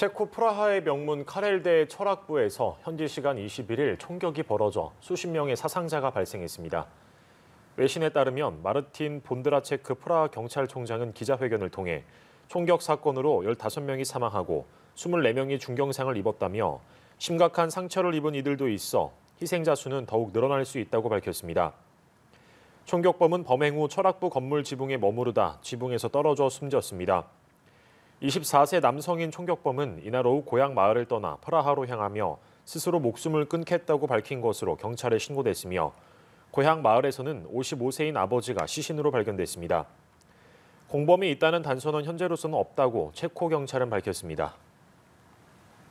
체코 프라하의 명문 카렐대 철학부에서 현지 시간 21일 총격이 벌어져 수십 명의 사상자가 발생했습니다. 외신에 따르면 마르틴 본드라체크 프라하 경찰총장은 기자회견을 통해 총격 사건으로 15명이 사망하고 24명이 중경상을 입었다며 심각한 상처를 입은 이들도 있어 희생자 수는 더욱 늘어날 수 있다고 밝혔습니다. 총격범은 범행 후 철학부 건물 지붕에 머무르다 지붕에서 떨어져 숨졌습니다. 24세 남성인 총격범은 이날 오후 고향 마을을 떠나 파라하로 향하며 스스로 목숨을 끊겠다고 밝힌 것으로 경찰에 신고됐으며 고향 마을에서는 55세인 아버지가 시신으로 발견됐습니다. 공범이 있다는 단서는 현재로서는 없다고 체코 경찰은 밝혔습니다.